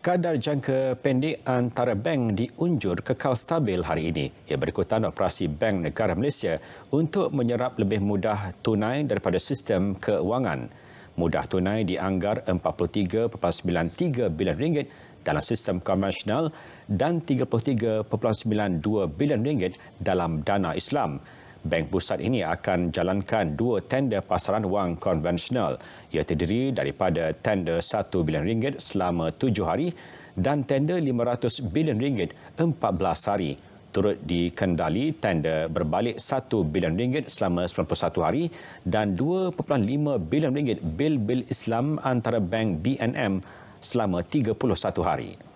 kadar jangka pendek antara bank diunjur kekal stabil hari ini. Ia berikutan operasi Bank Negara Malaysia untuk menyerap lebih mudah tunai daripada sistem keuangan. Mudah tunai dianggar 43.93 bilion ringgit dalam sistem konvensional dan 33.92 bilion ringgit dalam dana Islam. Bank Pusat ini akan jalankan dua tender pasaran wang konvensional ia terdiri daripada tender satu bilion ringgit selama tujuh hari dan tender lima ratus bilion ringgit empat belas hari. Turut dikendali tender berbalik satu bilion ringgit selama satu hari dan dua rm lima bilion ringgit bil-bil Islam antara bank BNM selama tiga puluh satu hari.